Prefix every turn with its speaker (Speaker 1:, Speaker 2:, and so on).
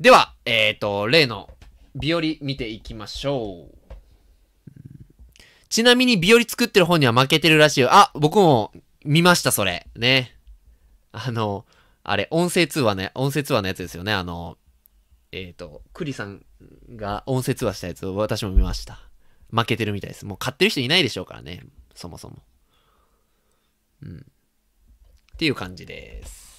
Speaker 1: では、えっ、ー、と、例の、ビオリ見ていきましょう。ちなみにビオリ作ってる本には負けてるらしいよ。あ、僕も見ました、それ。ね。あの、あれ、音声通話ね、音声通話のやつですよね。あの、えっ、ー、と、クリさんが音声通話したやつを私も見ました。負けてるみたいです。もう買ってる人いないでしょうからね。そもそも。うん。っていう感じです。